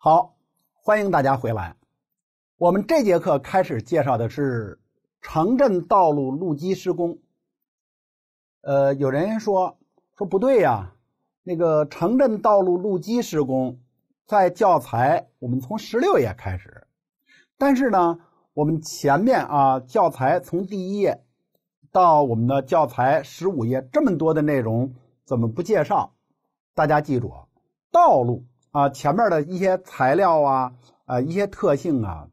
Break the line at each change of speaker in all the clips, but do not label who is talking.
好，欢迎大家回来。我们这节课开始介绍的是城镇道路路基施工。呃，有人说说不对呀，那个城镇道路路基施工在教材我们从十六页开始，但是呢，我们前面啊，教材从第一页到我们的教材十五页这么多的内容怎么不介绍？大家记住啊，道路。啊，前面的一些材料啊，啊一些特性啊，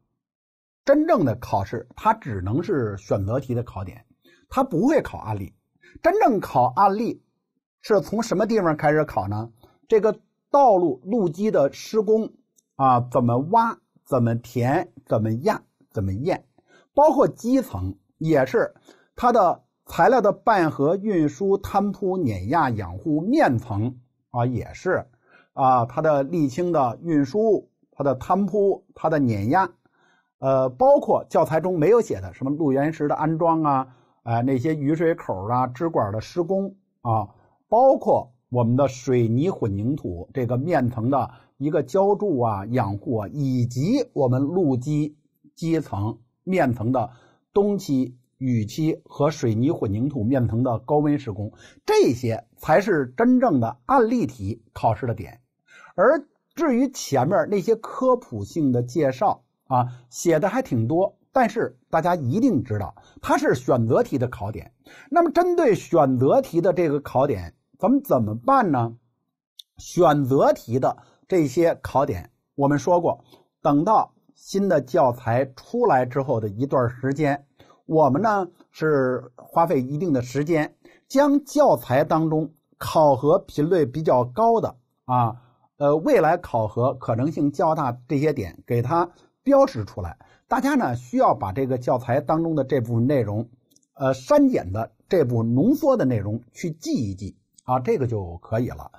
真正的考试它只能是选择题的考点，它不会考案例。真正考案例是从什么地方开始考呢？这个道路路基的施工啊，怎么挖，怎么填，怎么压，怎么验，包括基层也是它的材料的拌合、运输、摊铺、碾压、养护面层啊，也是。啊，它的沥青的运输、它的摊铺、它的碾压，呃，包括教材中没有写的什么路岩石的安装啊，哎，那些雨水口啊、支管的施工啊，包括我们的水泥混凝土这个面层的一个浇筑啊、养护啊，以及我们路基基层面层的冬期。雨期和水泥混凝土面层的高温施工，这些才是真正的案例题考试的点。而至于前面那些科普性的介绍啊，写的还挺多，但是大家一定知道，它是选择题的考点。那么针对选择题的这个考点，咱们怎么办呢？选择题的这些考点，我们说过，等到新的教材出来之后的一段时间，我们呢是花费一定的时间，将教材当中考核频率比较高的啊。呃，未来考核可能性较大这些点，给它标识出来。大家呢需要把这个教材当中的这部分内容，呃，删减的这部分浓缩的内容去记一记啊，这个就可以了。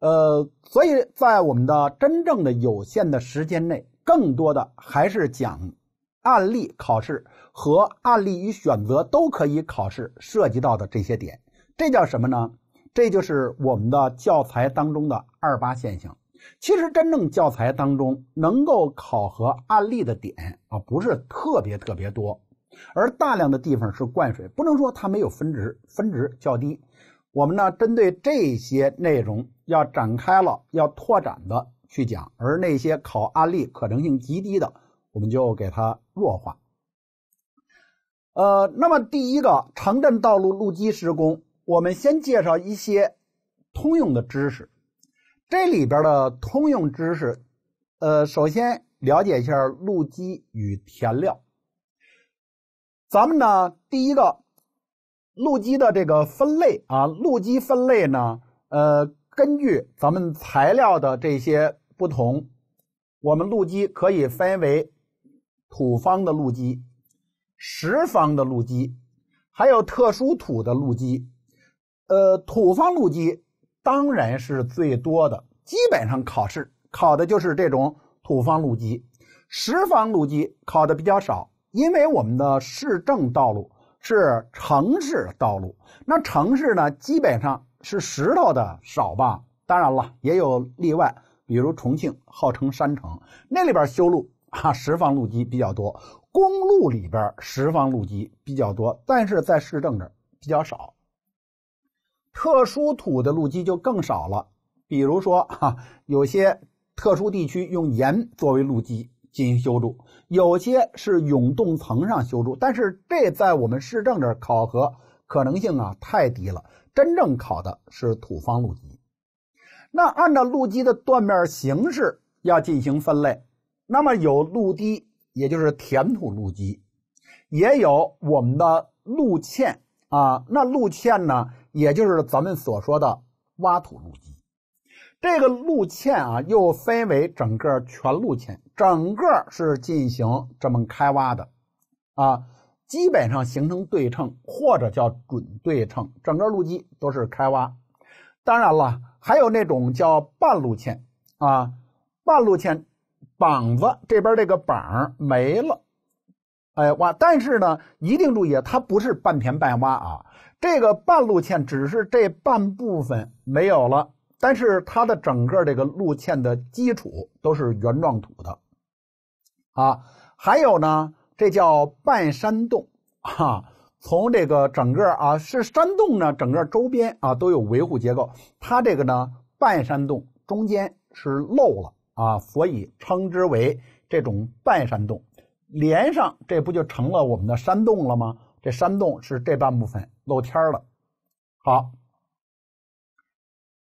呃，所以在我们的真正的有限的时间内，更多的还是讲案例考试和案例与选择都可以考试涉及到的这些点，这叫什么呢？这就是我们的教材当中的二八现象。其实真正教材当中能够考核案例的点啊，不是特别特别多，而大量的地方是灌水。不能说它没有分值，分值较低。我们呢，针对这些内容要展开了，要拓展的去讲；而那些考案例可能性极低的，我们就给它弱化。呃，那么第一个，城镇道路路基施工。我们先介绍一些通用的知识。这里边的通用知识，呃，首先了解一下路基与填料。咱们呢，第一个路基的这个分类啊，路基分类呢，呃，根据咱们材料的这些不同，我们路基可以分为土方的路基、石方的路基，还有特殊土的路基。呃，土方路基当然是最多的，基本上考试考的就是这种土方路基。石方路基考的比较少，因为我们的市政道路是城市道路，那城市呢基本上是石头的少吧？当然了，也有例外，比如重庆号称山城，那里边修路啊，石方路基比较多。公路里边石方路基比较多，但是在市政这比较少。特殊土的路基就更少了，比如说 哈，有些特殊地区用盐作为路基进行修筑，有些是永冻层上修筑，但是这在我们市政这考核可能性啊太低了，真正考的是土方路基。那按照路基的断面形式要进行分类，那么有路堤，也就是填土路基，也有我们的路堑啊。那路堑呢？也就是咱们所说的挖土路基，这个路堑啊，又分为整个全路堑，整个是进行这么开挖的，啊，基本上形成对称或者叫准对称，整个路基都是开挖。当然了，还有那种叫半路堑啊，半路堑，膀子这边这个膀没了。哎挖！但是呢，一定注意，它不是半填半挖啊。这个半路堑只是这半部分没有了，但是它的整个这个路堑的基础都是原状土的啊。还有呢，这叫半山洞啊。从这个整个啊是山洞呢，整个周边啊都有维护结构。它这个呢，半山洞中间是漏了啊，所以称之为这种半山洞。连上这不就成了我们的山洞了吗？这山洞是这半部分露天了。好，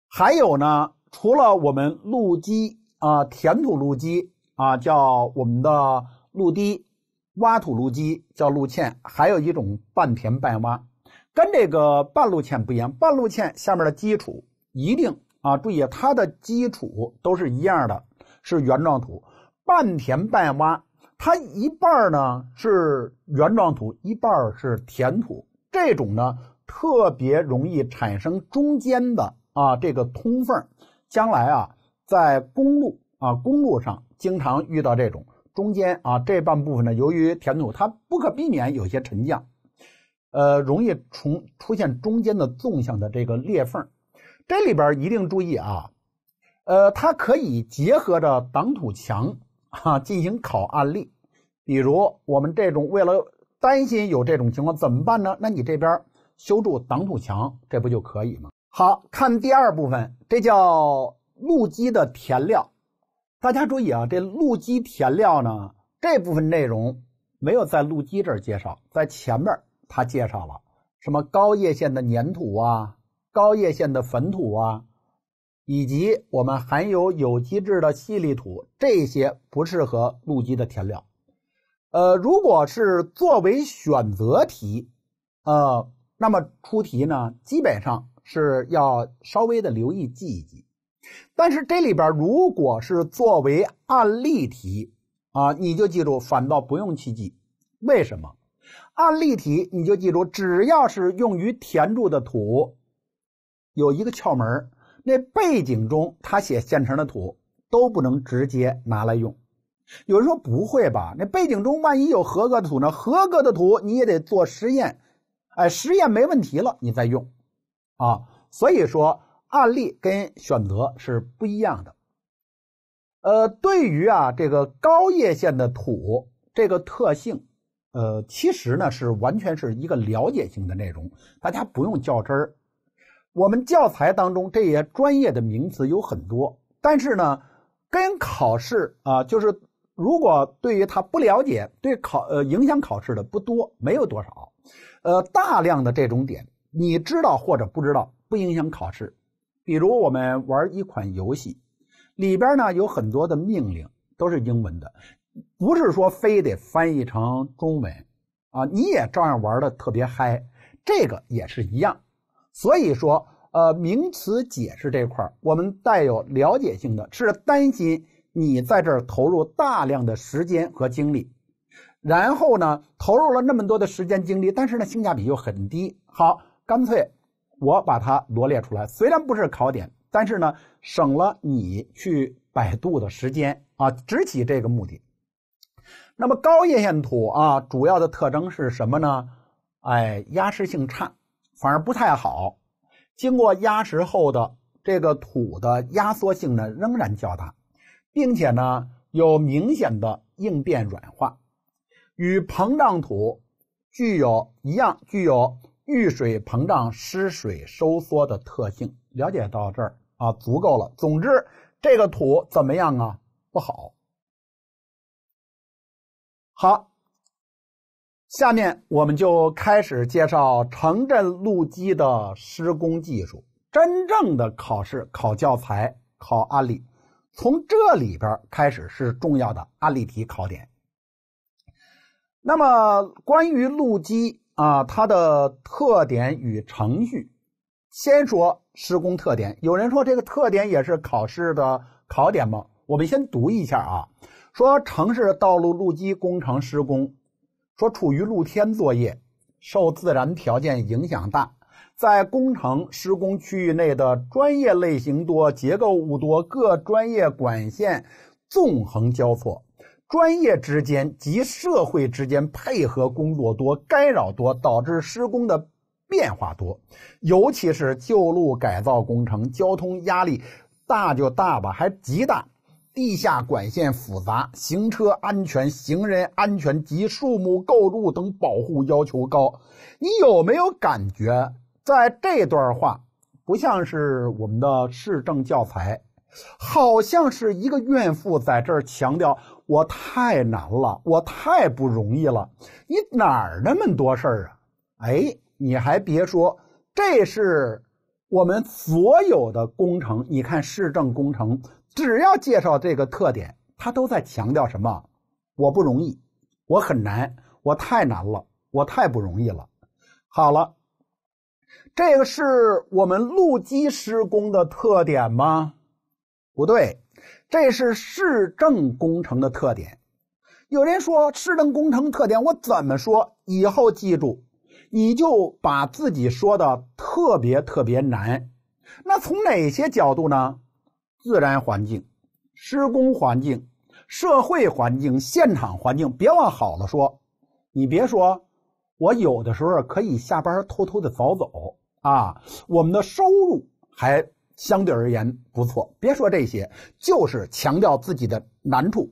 还有呢，除了我们路基啊，填土路基啊，叫我们的路堤，挖土路基叫路堑，还有一种半填半挖，跟这个半路堑不一样。半路堑下面的基础一定啊，注意它的基础都是一样的，是原状土。半填半挖。它一半呢是原状土，一半是填土，这种呢特别容易产生中间的啊这个通缝将来啊，在公路啊公路上经常遇到这种中间啊这半部分呢，由于填土它不可避免有些沉降，呃，容易从出现中间的纵向的这个裂缝。这里边一定注意啊，呃，它可以结合着挡土墙。哈，进行考案例，比如我们这种为了担心有这种情况怎么办呢？那你这边修筑挡土墙，这不就可以吗？好，看第二部分，这叫路基的填料。大家注意啊，这路基填料呢这部分内容没有在路基这儿介绍，在前面他介绍了什么高叶县的粘土啊，高叶县的粉土啊。以及我们含有有机质的细粒土，这些不适合路基的填料。呃，如果是作为选择题，呃，那么出题呢，基本上是要稍微的留意记一记。但是这里边如果是作为案例题啊，你就记住，反倒不用去记。为什么？案例题你就记住，只要是用于填注的土，有一个窍门那背景中他写现成的土都不能直接拿来用。有人说不会吧？那背景中万一有合格的土呢？合格的土你也得做实验，哎，实验没问题了你再用啊。所以说案例跟选择是不一样的。呃，对于啊这个高叶线的土这个特性，呃，其实呢是完全是一个了解性的内容，大家不用较真儿。我们教材当中这些专业的名词有很多，但是呢，跟考试啊，就是如果对于它不了解，对考呃影响考试的不多，没有多少，呃，大量的这种点，你知道或者不知道，不影响考试。比如我们玩一款游戏，里边呢有很多的命令都是英文的，不是说非得翻译成中文啊，你也照样玩的特别嗨。这个也是一样。所以说，呃，名词解释这块儿，我们带有了解性的是担心你在这儿投入大量的时间和精力，然后呢，投入了那么多的时间精力，但是呢，性价比又很低。好，干脆我把它罗列出来，虽然不是考点，但是呢，省了你去百度的时间啊，只起这个目的。那么，高液线土啊，主要的特征是什么呢？哎，压实性差。反而不太好。经过压实后的这个土的压缩性呢，仍然较大，并且呢有明显的应变软化，与膨胀土具有一样具有遇水膨胀、失水收缩的特性。了解到这儿啊，足够了。总之，这个土怎么样啊？不好。好。下面我们就开始介绍城镇路基的施工技术。真正的考试考教材、考案例，从这里边开始是重要的案例题考点。那么关于路基啊，它的特点与程序，先说施工特点。有人说这个特点也是考试的考点吗？我们先读一下啊，说城市道路路基工程施工。说处于露天作业，受自然条件影响大。在工程施工区域内的专业类型多，结构物多，各专业管线纵横交错，专业之间及社会之间配合工作多，干扰多，导致施工的变化多。尤其是旧路改造工程，交通压力大就大吧，还极大。地下管线复杂，行车安全、行人安全及树木构筑等保护要求高。你有没有感觉，在这段话不像是我们的市政教材，好像是一个怨妇在这儿强调：“我太难了，我太不容易了。”你哪儿那么多事儿啊？哎，你还别说，这是我们所有的工程。你看市政工程。只要介绍这个特点，他都在强调什么？我不容易，我很难，我太难了，我太不容易了。好了，这个是我们路基施工的特点吗？不对，这是市政工程的特点。有人说市政工程特点，我怎么说？以后记住，你就把自己说的特别特别难。那从哪些角度呢？自然环境、施工环境、社会环境、现场环境，别往好了说。你别说，我有的时候可以下班偷偷的早走啊。我们的收入还相对而言不错。别说这些，就是强调自己的难处。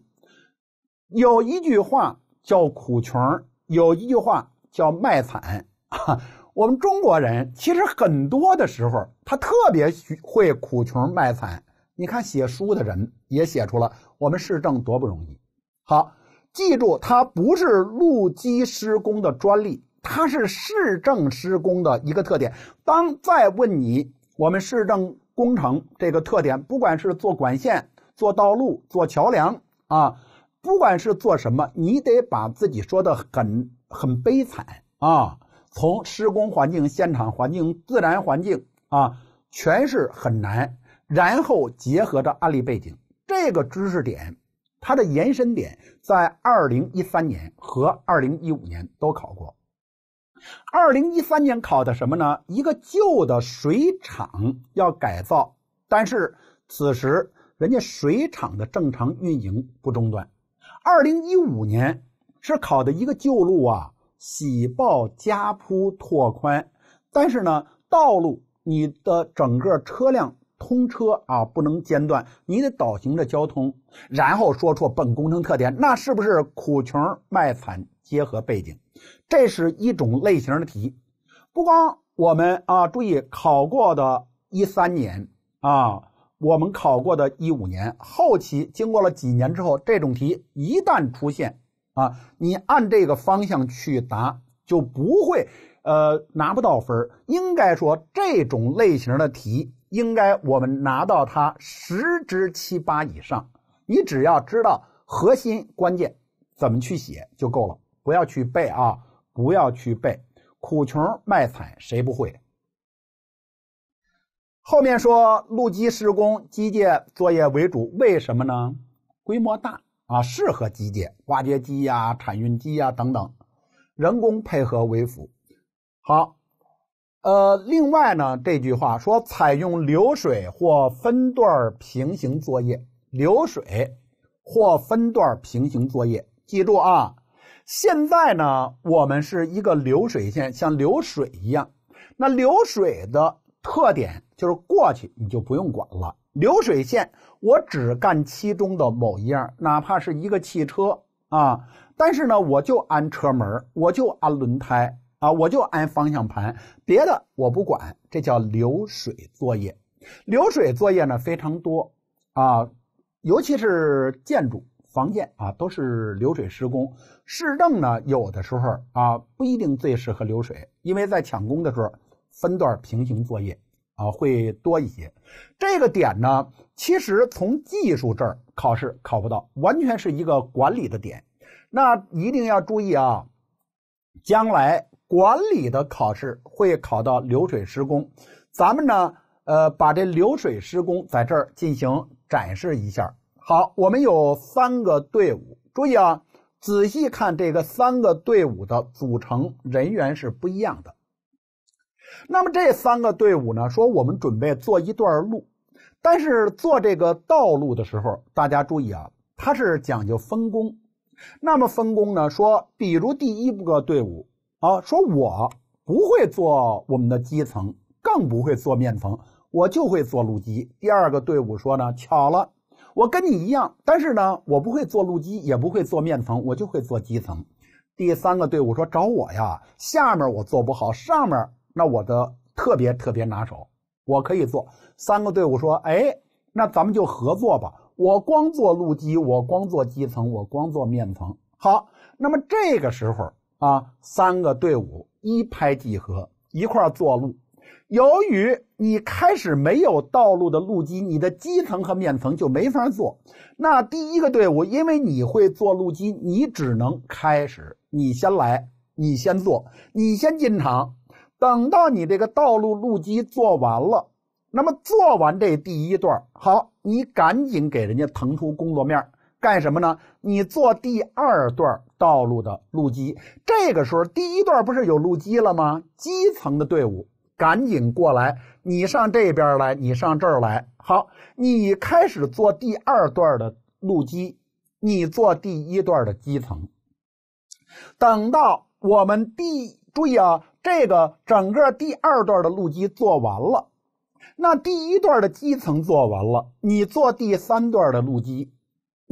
有一句话叫苦穷，有一句话叫卖惨。我们中国人其实很多的时候，他特别会苦穷卖惨。你看，写书的人也写出了我们市政多不容易。好，记住，它不是路基施工的专利，它是市政施工的一个特点。当再问你我们市政工程这个特点，不管是做管线、做道路、做桥梁啊，不管是做什么，你得把自己说的很很悲惨啊，从施工环境、现场环境、自然环境啊，全是很难。然后结合着案例背景，这个知识点它的延伸点在二零一三年和二零一五年都考过。二零一三年考的什么呢？一个旧的水厂要改造，但是此时人家水厂的正常运营不中断。二零一五年是考的一个旧路啊，喜报加铺拓宽，但是呢，道路你的整个车辆。通车啊，不能间断，你得导行着交通，然后说出本工程特点，那是不是苦穷卖惨结合背景？这是一种类型的题，不光我们啊，注意考过的一三年啊，我们考过的一五年后期，经过了几年之后，这种题一旦出现啊，你按这个方向去答就不会呃拿不到分应该说这种类型的题。应该我们拿到它十之七八以上，你只要知道核心关键怎么去写就够了，不要去背啊，不要去背苦穷卖惨谁不会。后面说路基施工机械作业为主，为什么呢？规模大啊，适合机械，挖掘机呀、铲运机呀等等，人工配合为辅。好。呃，另外呢，这句话说采用流水或分段平行作业，流水或分段平行作业。记住啊，现在呢，我们是一个流水线，像流水一样。那流水的特点就是过去你就不用管了，流水线我只干其中的某一样，哪怕是一个汽车啊，但是呢，我就安车门，我就安轮胎。啊，我就按方向盘，别的我不管，这叫流水作业。流水作业呢非常多啊，尤其是建筑、房建啊，都是流水施工。市政呢，有的时候啊不一定最适合流水，因为在抢工的时候，分段平行作业啊会多一些。这个点呢，其实从技术这儿考试考不到，完全是一个管理的点。那一定要注意啊，将来。管理的考试会考到流水施工，咱们呢，呃，把这流水施工在这儿进行展示一下。好，我们有三个队伍，注意啊，仔细看这个三个队伍的组成人员是不一样的。那么这三个队伍呢，说我们准备做一段路，但是做这个道路的时候，大家注意啊，它是讲究分工。那么分工呢，说比如第一个队伍。啊，说我不会做我们的基层，更不会做面层，我就会做路基。第二个队伍说呢，巧了，我跟你一样，但是呢，我不会做路基，也不会做面层，我就会做基层。第三个队伍说，找我呀，下面我做不好，上面那我的特别特别拿手，我可以做。三个队伍说，哎，那咱们就合作吧，我光做路基，我光做基层，我光做面层。好，那么这个时候。啊，三个队伍一拍即合，一块做路。由于你开始没有道路的路基，你的基层和面层就没法做。那第一个队伍，因为你会做路基，你只能开始，你先来，你先做，你先进场。等到你这个道路路基做完了，那么做完这第一段，好，你赶紧给人家腾出工作面，干什么呢？你做第二段。道路的路基，这个时候第一段不是有路基了吗？基层的队伍赶紧过来，你上这边来，你上这儿来。好，你开始做第二段的路基，你做第一段的基层。等到我们第，注意啊，这个整个第二段的路基做完了，那第一段的基层做完了，你做第三段的路基。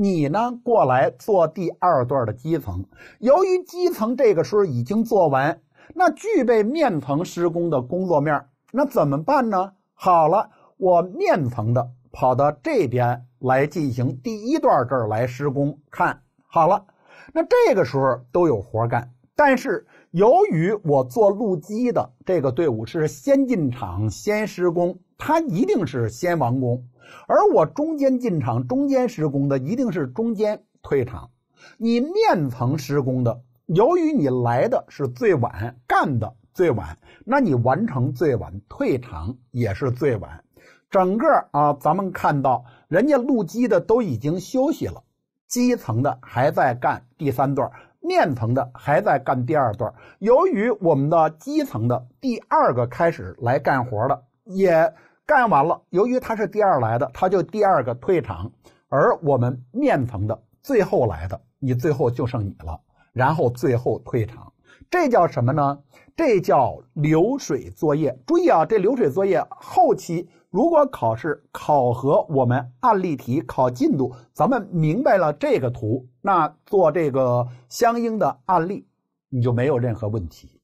你呢过来做第二段的基层，由于基层这个时候已经做完，那具备面层施工的工作面，那怎么办呢？好了，我面层的跑到这边来进行第一段这儿来施工，看好了，那这个时候都有活干，但是。由于我做路基的这个队伍是先进场先施工，它一定是先完工；而我中间进场中间施工的一定是中间退场。你面层施工的，由于你来的是最晚，干的最晚，那你完成最晚，退场也是最晚。整个啊，咱们看到人家路基的都已经休息了，基层的还在干第三段。面层的还在干第二段，由于我们的基层的第二个开始来干活的也干完了，由于他是第二来的，他就第二个退场，而我们面层的最后来的，你最后就剩你了，然后最后退场，这叫什么呢？这叫流水作业。注意啊，这流水作业后期。如果考试考核我们案例题考进度，咱们明白了这个图，那做这个相应的案例你就没有任何问题。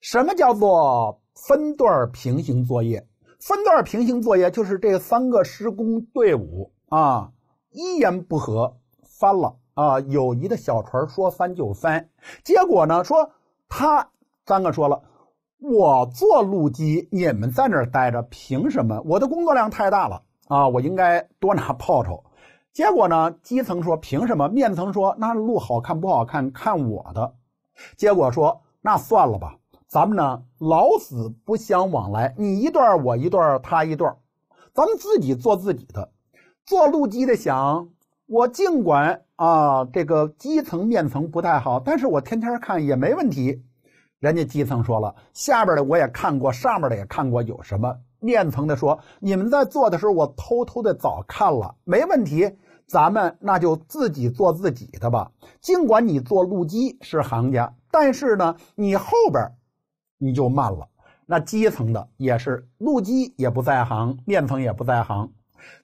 什么叫做分段平行作业？分段平行作业就是这三个施工队伍啊一言不合翻了啊，友谊的小船说翻就翻。结果呢，说他三个说了。我做路基，你们在那儿待着，凭什么？我的工作量太大了啊！我应该多拿报酬。结果呢，基层说凭什么？面层说那路好看不好看？看我的。结果说那算了吧，咱们呢老死不相往来，你一段我一段他一段，咱们自己做自己的。做路基的想我尽管啊，这个基层面层不太好，但是我天天看也没问题。人家基层说了，下边的我也看过，上面的也看过，有什么面层的说，你们在做的时候，我偷偷的早看了，没问题，咱们那就自己做自己的吧。尽管你做路基是行家，但是呢，你后边你就慢了。那基层的也是路基也不在行，面层也不在行，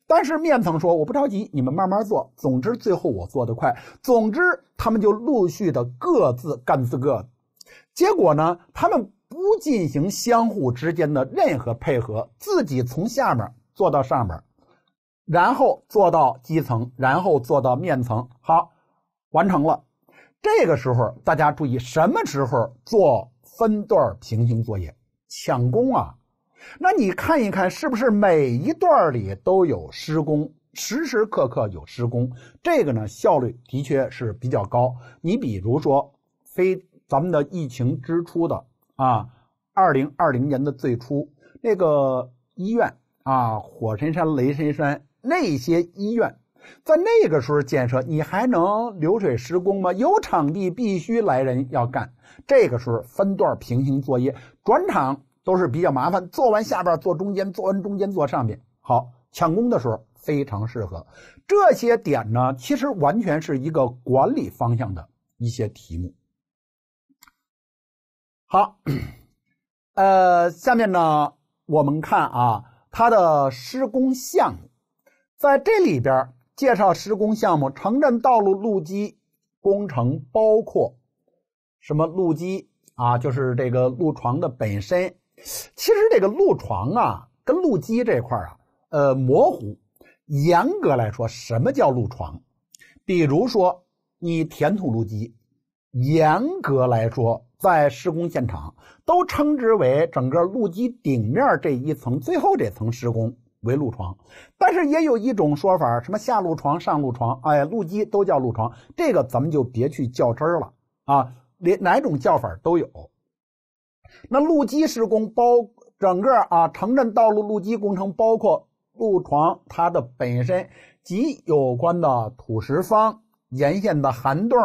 但是面层说我不着急，你们慢慢做，总之最后我做得快。总之，他们就陆续的各自干自个。结果呢？他们不进行相互之间的任何配合，自己从下面做到上面，然后做到基层，然后做到面层，好，完成了。这个时候大家注意，什么时候做分段平行作业、抢工啊？那你看一看，是不是每一段里都有施工，时时刻刻有施工？这个呢，效率的确是比较高。你比如说非。咱们的疫情之初的啊，二零二零年的最初，那个医院啊，火神山、雷神山那些医院，在那个时候建设，你还能流水施工吗？有场地，必须来人要干。这个时候分段平行作业转场都是比较麻烦，做完下边做中间，做完中间做上面。好，抢工的时候非常适合这些点呢。其实完全是一个管理方向的一些题目。好，呃，下面呢，我们看啊，它的施工项目在这里边介绍施工项目，城镇道路路基工程包括什么路基啊？就是这个路床的本身。其实这个路床啊，跟路基这块啊，呃，模糊。严格来说，什么叫路床？比如说你填土路基，严格来说。在施工现场，都称之为整个路基顶面这一层最后这层施工为路床，但是也有一种说法，什么下路床上路床，哎，路基都叫路床，这个咱们就别去较真了啊，连哪种叫法都有。那路基施工包整个啊，城镇道路路基工程包括路床，它的本身及有关的土石方、沿线的涵洞。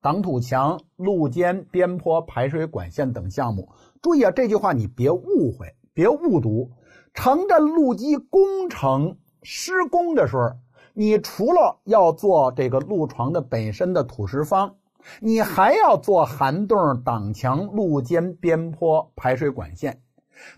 挡土墙、路肩边坡、排水管线等项目。注意啊，这句话你别误会，别误读。城镇路基工程施工的时候，你除了要做这个路床的本身的土石方，你还要做涵洞、挡墙、路肩边坡、排水管线。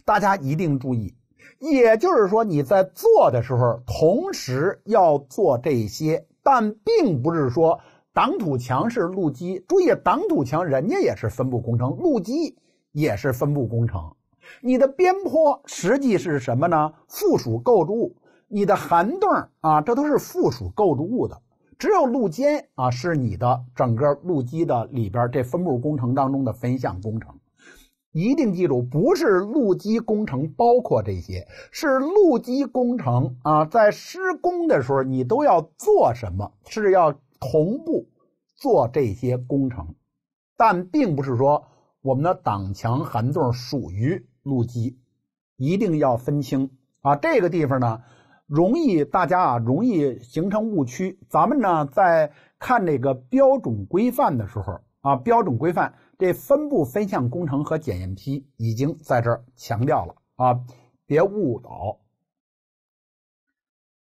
大家一定注意，也就是说你在做的时候，同时要做这些，但并不是说。挡土墙是路基，注意挡土墙人家也是分布工程，路基也是分布工程。你的边坡实际是什么呢？附属构筑物。你的涵洞啊，这都是附属构筑物的。只有路肩啊，是你的整个路基的里边这分布工程当中的分项工程。一定记住，不是路基工程包括这些，是路基工程啊，在施工的时候你都要做什么？是要。同步做这些工程，但并不是说我们的挡墙涵洞属于路基，一定要分清啊！这个地方呢，容易大家啊容易形成误区。咱们呢在看这个标准规范的时候啊，标准规范这分布分项工程和检验批已经在这儿强调了啊，别误导。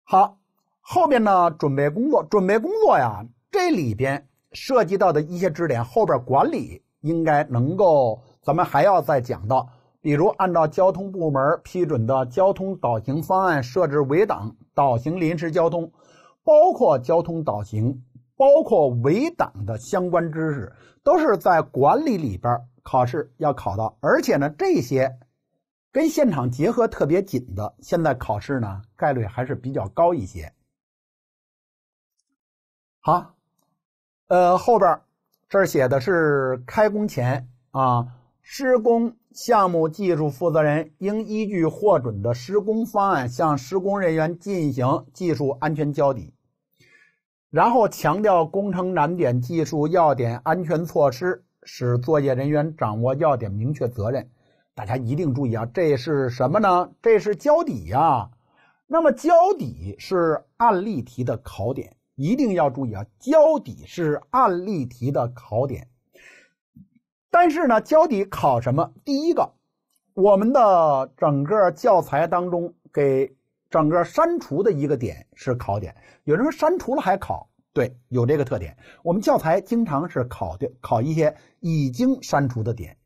好。后面呢？准备工作，准备工作呀，这里边涉及到的一些知识点，后边管理应该能够咱们还要再讲到，比如按照交通部门批准的交通导行方案设置围挡、导行临时交通，包括交通导行、包括围挡的相关知识，都是在管理里边考试要考到。而且呢，这些跟现场结合特别紧的，现在考试呢概率还是比较高一些。好，呃，后边这写的是开工前啊，施工项目技术负责人应依据获准的施工方案向施工人员进行技术安全交底，然后强调工程难点、技术要点、安全措施，使作业人员掌握要点，明确责任。大家一定注意啊，这是什么呢？这是交底啊。那么，交底是案例题的考点。一定要注意啊！交底是案例题的考点，但是呢，交底考什么？第一个，我们的整个教材当中给整个删除的一个点是考点。有人说删除了还考，对，有这个特点。我们教材经常是考的考一些已经删除的点。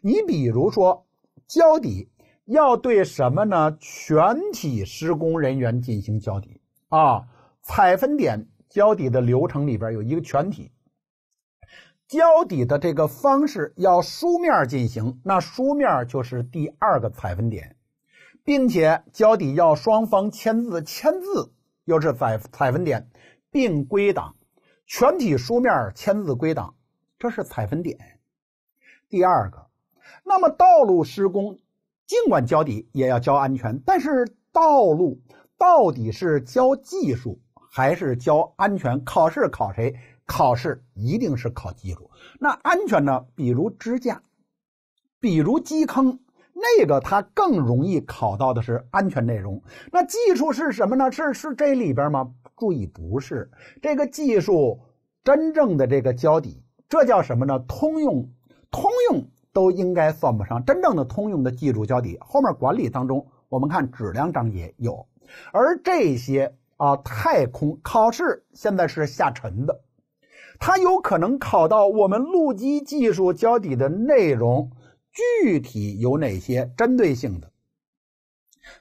你比如说，交底要对什么呢？全体施工人员进行交底啊，采分点。交底的流程里边有一个全体交底的这个方式要书面进行，那书面就是第二个采分点，并且交底要双方签字，签字又是采采分点，并归档，全体书面签字归档，这是采分点第二个。那么道路施工尽管交底也要交安全，但是道路到底是交技术。还是教安全考试考谁？考试一定是考技术。那安全呢？比如支架，比如基坑，那个它更容易考到的是安全内容。那技术是什么呢？是是这里边吗？注意，不是这个技术真正的这个交底，这叫什么呢？通用，通用都应该算不上真正的通用的技术交底。后面管理当中，我们看质量章节有，而这些。啊，太空考试现在是下沉的，它有可能考到我们路基技术交底的内容，具体有哪些针对性的？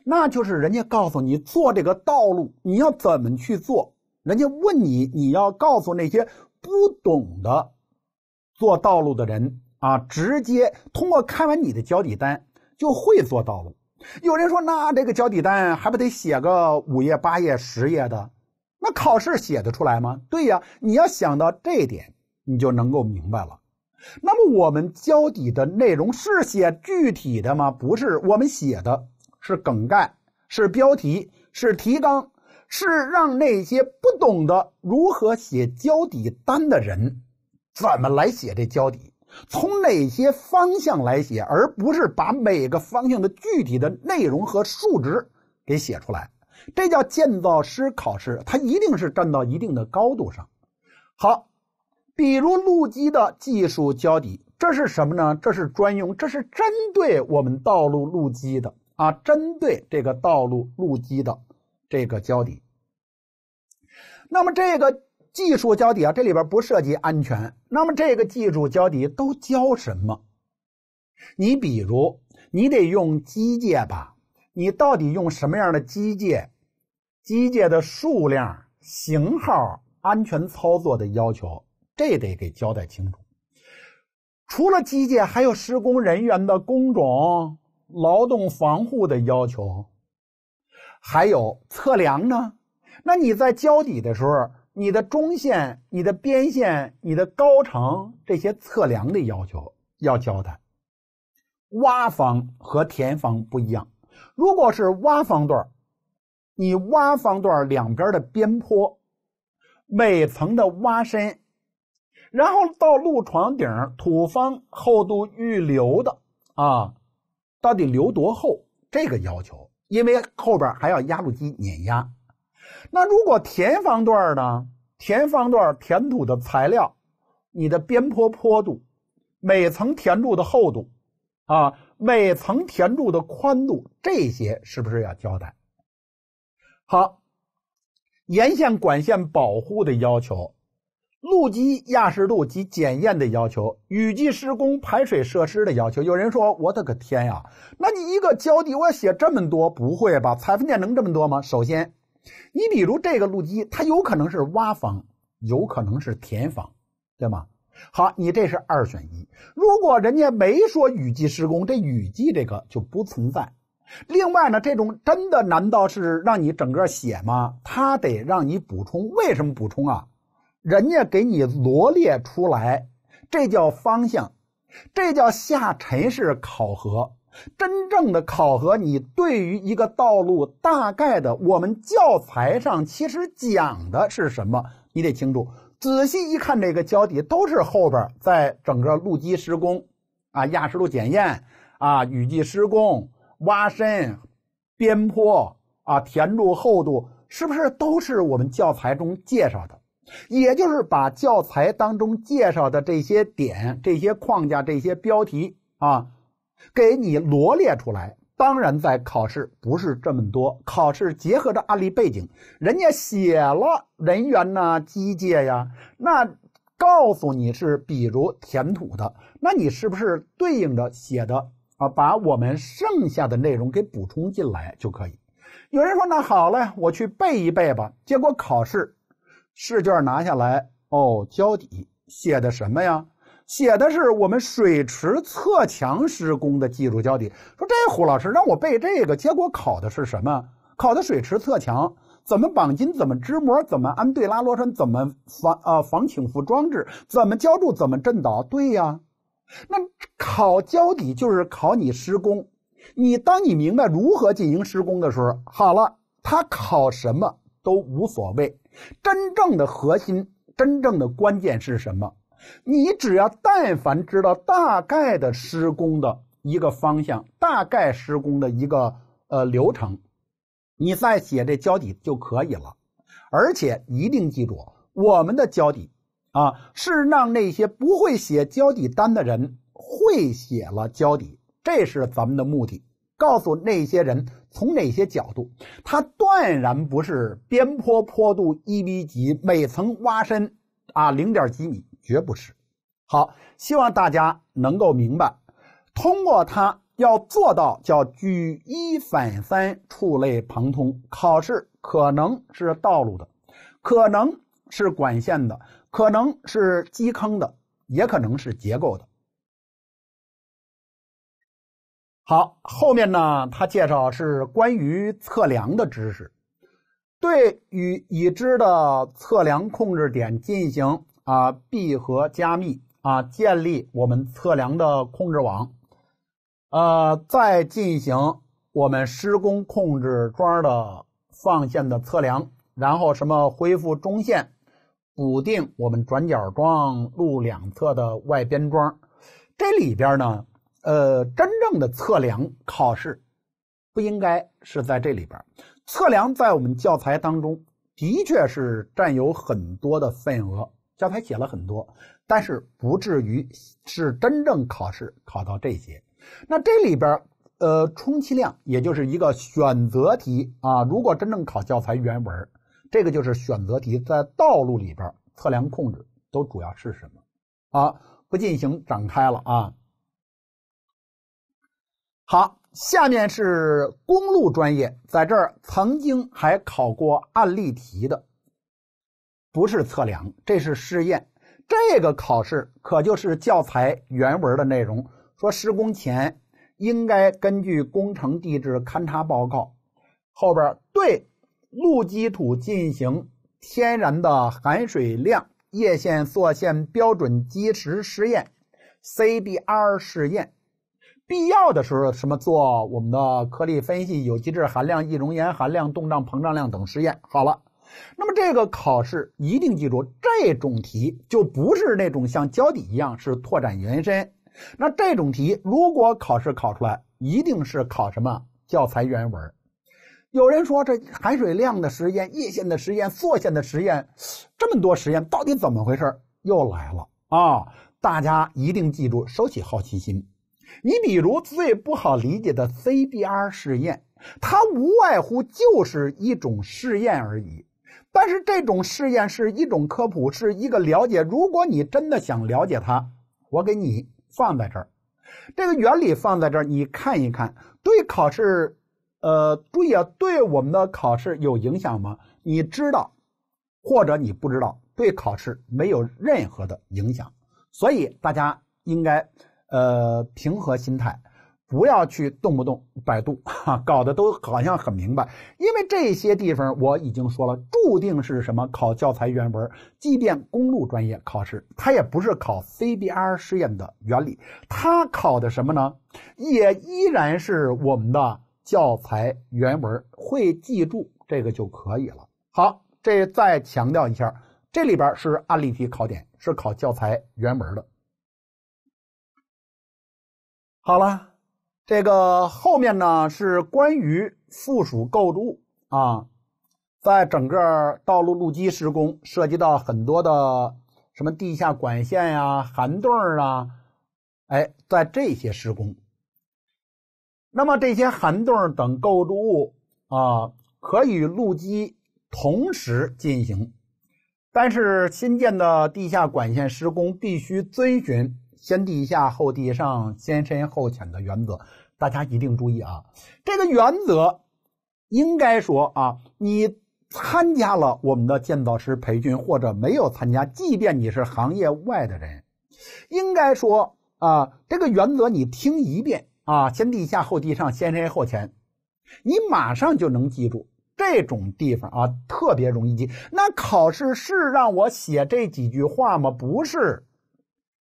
那就是人家告诉你做这个道路你要怎么去做，人家问你，你要告诉那些不懂的做道路的人啊，直接通过看完你的交底单就会做道路。有人说，那这个交底单还不得写个五页、八页、十页的？那考试写得出来吗？对呀，你要想到这一点，你就能够明白了。那么我们交底的内容是写具体的吗？不是，我们写的是梗概，是标题，是提纲，是让那些不懂得如何写交底单的人怎么来写这交底。从哪些方向来写，而不是把每个方向的具体的内容和数值给写出来，这叫建造师考试，它一定是站到一定的高度上。好，比如路基的技术交底，这是什么呢？这是专用，这是针对我们道路路基的啊，针对这个道路路基的这个交底。那么这个。技术交底啊，这里边不涉及安全。那么这个技术交底都交什么？你比如你得用机械吧，你到底用什么样的机械？机械的数量、型号、安全操作的要求，这得给交代清楚。除了机械，还有施工人员的工种、劳动防护的要求，还有测量呢。那你在交底的时候。你的中线、你的边线、你的高程这些测量的要求要交代。挖方和填方不一样，如果是挖方段你挖方段两边的边坡、每层的挖深，然后到路床顶土方厚度预留的啊，到底留多厚？这个要求，因为后边还要压路机碾压。那如果填方段呢？填方段填土的材料、你的边坡坡度、每层填筑的厚度、啊，每层填筑的宽度，这些是不是要交代？好，沿线管线保护的要求、路基压实度及检验的要求、雨季施工排水设施的要求。有人说：“我的个天呀，那你一个浇地，我要写这么多？不会吧？采分件能这么多吗？”首先。你比如这个路基，它有可能是挖方，有可能是填方，对吗？好，你这是二选一。如果人家没说雨季施工，这雨季这个就不存在。另外呢，这种真的难道是让你整个写吗？他得让你补充，为什么补充啊？人家给你罗列出来，这叫方向，这叫下沉式考核。真正的考核，你对于一个道路大概的，我们教材上其实讲的是什么，你得清楚。仔细一看，这个交底都是后边在整个路基施工啊、压实路检验啊、雨季施工、挖深、边坡啊、填筑厚度，是不是都是我们教材中介绍的？也就是把教材当中介绍的这些点、这些框架、这些标题啊。给你罗列出来，当然在考试不是这么多，考试结合着案例背景，人家写了人员呐、机械呀，那告诉你是比如填土的，那你是不是对应着写的啊？把我们剩下的内容给补充进来就可以。有人说那好嘞，我去背一背吧，结果考试试卷拿下来，哦，交底写的什么呀？写的是我们水池侧墙施工的技术交底，说这胡老师让我背这个，结果考的是什么？考的水池侧墙怎么绑筋，怎么支模，怎么安对拉螺栓，怎么防啊防倾覆装置，怎么浇筑，怎么震捣。对呀，那考交底就是考你施工，你当你明白如何进行施工的时候，好了，他考什么都无所谓。真正的核心，真正的关键是什么？你只要但凡知道大概的施工的一个方向，大概施工的一个呃流程，你再写这交底就可以了。而且一定记住，我们的交底啊是让那些不会写交底单的人会写了交底，这是咱们的目的。告诉那些人从哪些角度，它断然不是边坡坡度一米几，每层挖深啊零点几米。绝不是，好，希望大家能够明白。通过它要做到叫举一反三、触类旁通。考试可能是道路的，可能是管线的，可能是基坑的，也可能是结构的。好，后面呢，他介绍是关于测量的知识，对与已知的测量控制点进行。啊，闭合加密啊，建立我们测量的控制网，呃，再进行我们施工控制桩的放线的测量，然后什么恢复中线，补定我们转角桩、路两侧的外边桩。这里边呢，呃，真正的测量考试不应该是在这里边。测量在我们教材当中的确是占有很多的份额。教材写了很多，但是不至于是真正考试考到这些。那这里边呃，充其量也就是一个选择题啊。如果真正考教材原文，这个就是选择题。在道路里边，测量控制都主要是什么？啊，不进行展开了啊。好，下面是公路专业，在这儿曾经还考过案例题的。不是测量，这是试验。这个考试可就是教材原文的内容。说施工前应该根据工程地质勘察报告，后边对路基土进行天然的含水量、液线塑线标准基石试验、CBR 试验，必要的时候什么做我们的颗粒分析、有机质含量、易溶盐含量、动胀膨胀量等试验。好了。那么这个考试一定记住，这种题就不是那种像胶底一样是拓展延伸。那这种题如果考试考出来，一定是考什么教材原文。有人说这含水量的实验、液线的实验、缩线的实验，这么多实验到底怎么回事？又来了啊！大家一定记住，收起好奇心。你比如最不好理解的 C B R 试验，它无外乎就是一种试验而已。但是这种试验是一种科普，是一个了解。如果你真的想了解它，我给你放在这儿，这个原理放在这儿，你看一看。对考试，呃，注意啊，对我们的考试有影响吗？你知道，或者你不知道，对考试没有任何的影响。所以大家应该，呃，平和心态。不要去动不动百度，哈，搞得都好像很明白。因为这些地方我已经说了，注定是什么考教材原文。即便公路专业考试，它也不是考 CBR 试验的原理，它考的什么呢？也依然是我们的教材原文，会记住这个就可以了。好，这再强调一下，这里边是案例题考点，是考教材原文的。好了。这个后面呢是关于附属构筑物啊，在整个道路路基施工涉及到很多的什么地下管线呀、涵洞啊，哎，在这些施工，那么这些涵洞等构筑物啊，可与路基同时进行，但是新建的地下管线施工必须遵循。先地下后地上，先深后浅的原则，大家一定注意啊！这个原则应该说啊，你参加了我们的建造师培训或者没有参加，即便你是行业外的人，应该说啊，这个原则你听一遍啊，先地下后地上，先深后浅，你马上就能记住。这种地方啊，特别容易记。那考试是让我写这几句话吗？不是。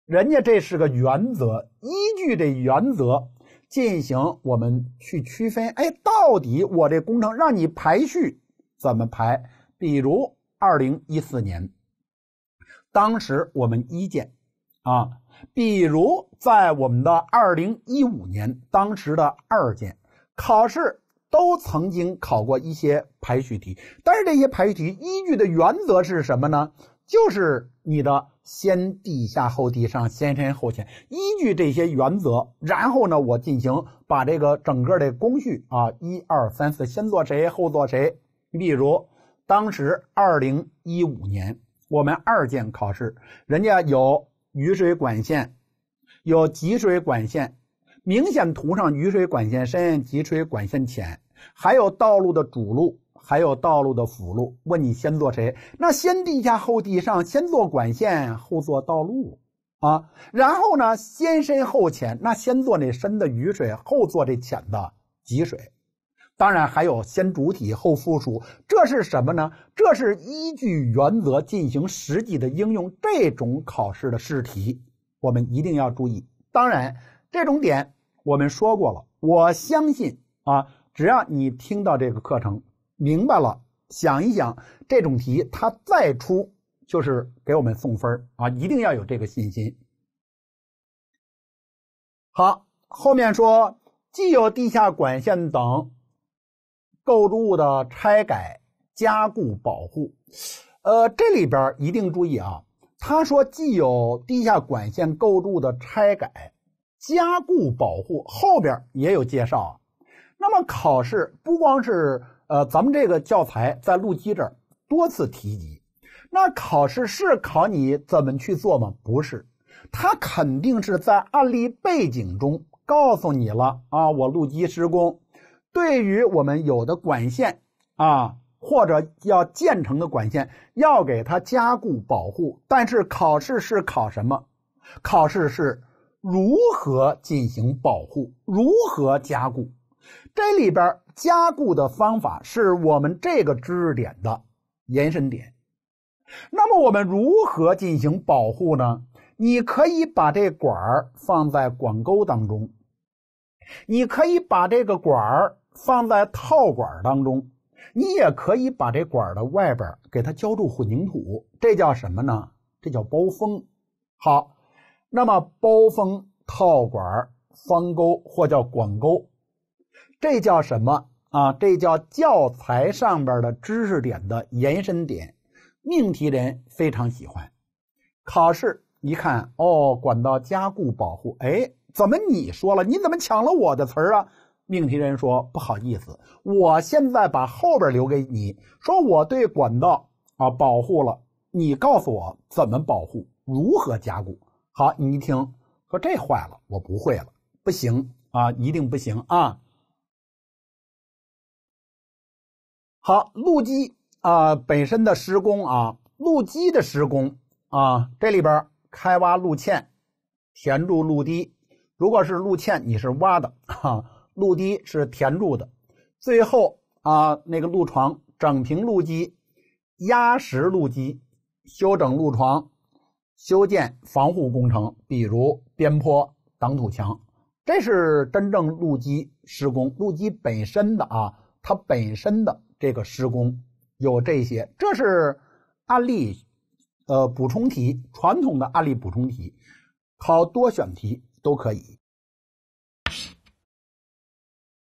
人家这是个原则，依据这原则进行我们去区分。哎，到底我这工程让你排序怎么排？比如二零一四年，当时我们一建啊，比如在我们的二零一五年当时的二建考试都曾经考过一些排序题，但是这些排序题依据的原则是什么呢？就是你的。先地下后地上，先深后浅，依据这些原则，然后呢，我进行把这个整个的工序啊，一二三四，先做谁后做谁。例如当时二零一五年我们二建考试，人家有雨水管线，有给水管线，明显图上雨水管线深，给水管线浅，还有道路的主路。还有道路的辅路，问你先做谁？那先地下后地上，先做管线后做道路啊。然后呢，先深后浅，那先做那深的雨水，后做这浅的积水。当然还有先主体后附属，这是什么呢？这是依据原则进行实际的应用。这种考试的试题，我们一定要注意。当然，这种点我们说过了，我相信啊，只要你听到这个课程。明白了，想一想这种题，它再出就是给我们送分啊！一定要有这个信心。好，后面说既有地下管线等构筑物的拆改加固保护，呃，这里边一定注意啊。他说既有地下管线构筑的拆改加固保护，后边也有介绍那么考试不光是。呃，咱们这个教材在路基这儿多次提及。那考试是考你怎么去做吗？不是，他肯定是在案例背景中告诉你了啊。我路基施工对于我们有的管线啊，或者要建成的管线，要给它加固保护。但是考试是考什么？考试是如何进行保护，如何加固？这里边加固的方法是我们这个知识点的延伸点。那么我们如何进行保护呢？你可以把这管儿放在管沟当中，你可以把这个管儿放在套管当中，你也可以把这管的外边给它浇筑混凝土，这叫什么呢？这叫包封。好，那么包封套管方沟或叫管沟。这叫什么啊？这叫教材上边的知识点的延伸点。命题人非常喜欢考试，一看哦，管道加固保护，哎，怎么你说了？你怎么抢了我的词儿啊？命题人说不好意思，我现在把后边留给你，说我对管道啊保护了，你告诉我怎么保护，如何加固？好，你一听说这坏了，我不会了，不行啊，一定不行啊。好，路基啊，本身的施工啊，路基的施工啊，这里边开挖路堑，填筑路堤。如果是路堑，你是挖的；哈，路堤是填筑的。最后啊，那个路床整平路基，压实路基，修整路床，修建防护工程，比如边坡挡土墙。这是真正路基施工，路基本身的啊，它本身的。这个施工有这些，这是案例，呃，补充题，传统的案例补充题，考多选题都可以。